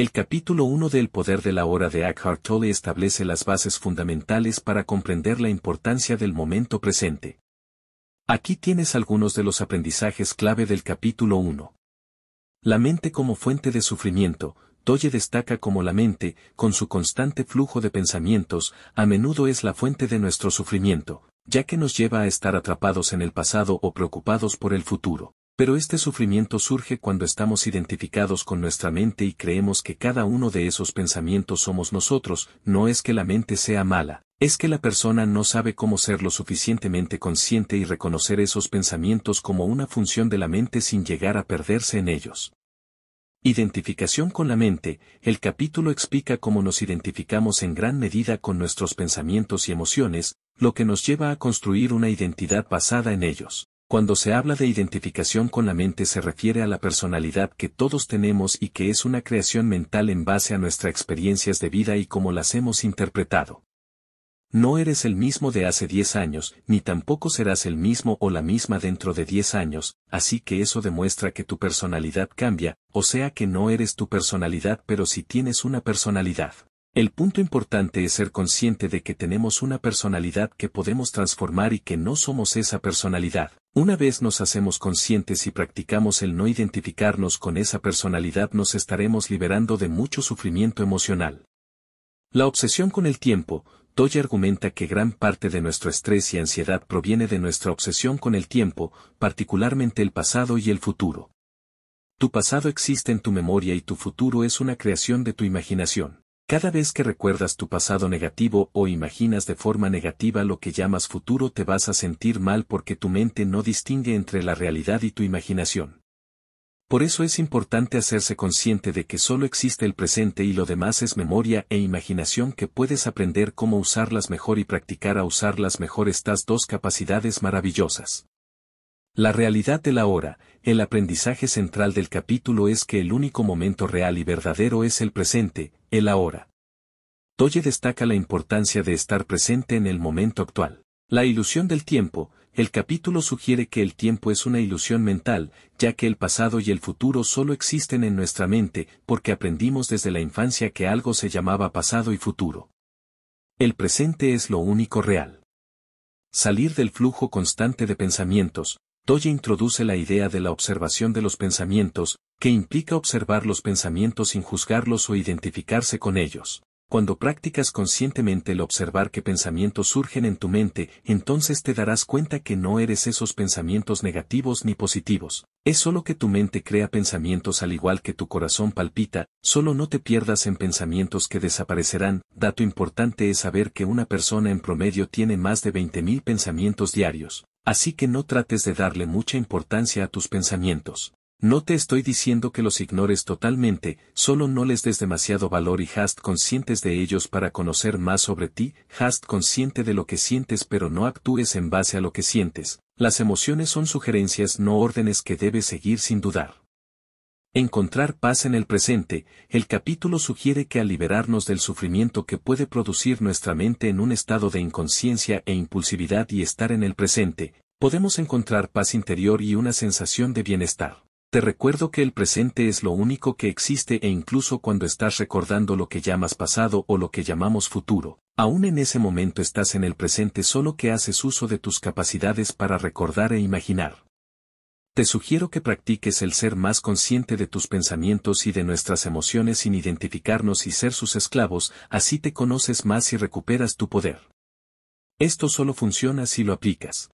El capítulo 1 del Poder de la Hora de Eckhart Tolle establece las bases fundamentales para comprender la importancia del momento presente. Aquí tienes algunos de los aprendizajes clave del capítulo 1. La mente como fuente de sufrimiento, Tolle destaca como la mente, con su constante flujo de pensamientos, a menudo es la fuente de nuestro sufrimiento, ya que nos lleva a estar atrapados en el pasado o preocupados por el futuro. Pero este sufrimiento surge cuando estamos identificados con nuestra mente y creemos que cada uno de esos pensamientos somos nosotros, no es que la mente sea mala, es que la persona no sabe cómo ser lo suficientemente consciente y reconocer esos pensamientos como una función de la mente sin llegar a perderse en ellos. Identificación con la mente, el capítulo explica cómo nos identificamos en gran medida con nuestros pensamientos y emociones, lo que nos lleva a construir una identidad basada en ellos. Cuando se habla de identificación con la mente se refiere a la personalidad que todos tenemos y que es una creación mental en base a nuestras experiencias de vida y cómo las hemos interpretado. No eres el mismo de hace 10 años, ni tampoco serás el mismo o la misma dentro de 10 años, así que eso demuestra que tu personalidad cambia, o sea que no eres tu personalidad pero si sí tienes una personalidad. El punto importante es ser consciente de que tenemos una personalidad que podemos transformar y que no somos esa personalidad. Una vez nos hacemos conscientes y practicamos el no identificarnos con esa personalidad nos estaremos liberando de mucho sufrimiento emocional. La obsesión con el tiempo, Toya argumenta que gran parte de nuestro estrés y ansiedad proviene de nuestra obsesión con el tiempo, particularmente el pasado y el futuro. Tu pasado existe en tu memoria y tu futuro es una creación de tu imaginación. Cada vez que recuerdas tu pasado negativo o imaginas de forma negativa lo que llamas futuro te vas a sentir mal porque tu mente no distingue entre la realidad y tu imaginación. Por eso es importante hacerse consciente de que solo existe el presente y lo demás es memoria e imaginación que puedes aprender cómo usarlas mejor y practicar a usarlas mejor estas dos capacidades maravillosas. La realidad del ahora, hora, el aprendizaje central del capítulo es que el único momento real y verdadero es el presente, el ahora. Toye destaca la importancia de estar presente en el momento actual. La ilusión del tiempo, el capítulo sugiere que el tiempo es una ilusión mental, ya que el pasado y el futuro solo existen en nuestra mente, porque aprendimos desde la infancia que algo se llamaba pasado y futuro. El presente es lo único real. Salir del flujo constante de pensamientos, Toye introduce la idea de la observación de los pensamientos, que implica observar los pensamientos sin juzgarlos o identificarse con ellos. Cuando practicas conscientemente el observar qué pensamientos surgen en tu mente, entonces te darás cuenta que no eres esos pensamientos negativos ni positivos. Es solo que tu mente crea pensamientos al igual que tu corazón palpita, solo no te pierdas en pensamientos que desaparecerán. Dato importante es saber que una persona en promedio tiene más de 20.000 pensamientos diarios, así que no trates de darle mucha importancia a tus pensamientos. No te estoy diciendo que los ignores totalmente, solo no les des demasiado valor y hast conscientes de ellos para conocer más sobre ti, hast consciente de lo que sientes pero no actúes en base a lo que sientes. Las emociones son sugerencias no órdenes que debes seguir sin dudar. Encontrar paz en el presente, el capítulo sugiere que al liberarnos del sufrimiento que puede producir nuestra mente en un estado de inconsciencia e impulsividad y estar en el presente, podemos encontrar paz interior y una sensación de bienestar. Te recuerdo que el presente es lo único que existe e incluso cuando estás recordando lo que llamas pasado o lo que llamamos futuro, aún en ese momento estás en el presente solo que haces uso de tus capacidades para recordar e imaginar. Te sugiero que practiques el ser más consciente de tus pensamientos y de nuestras emociones sin identificarnos y ser sus esclavos, así te conoces más y recuperas tu poder. Esto solo funciona si lo aplicas.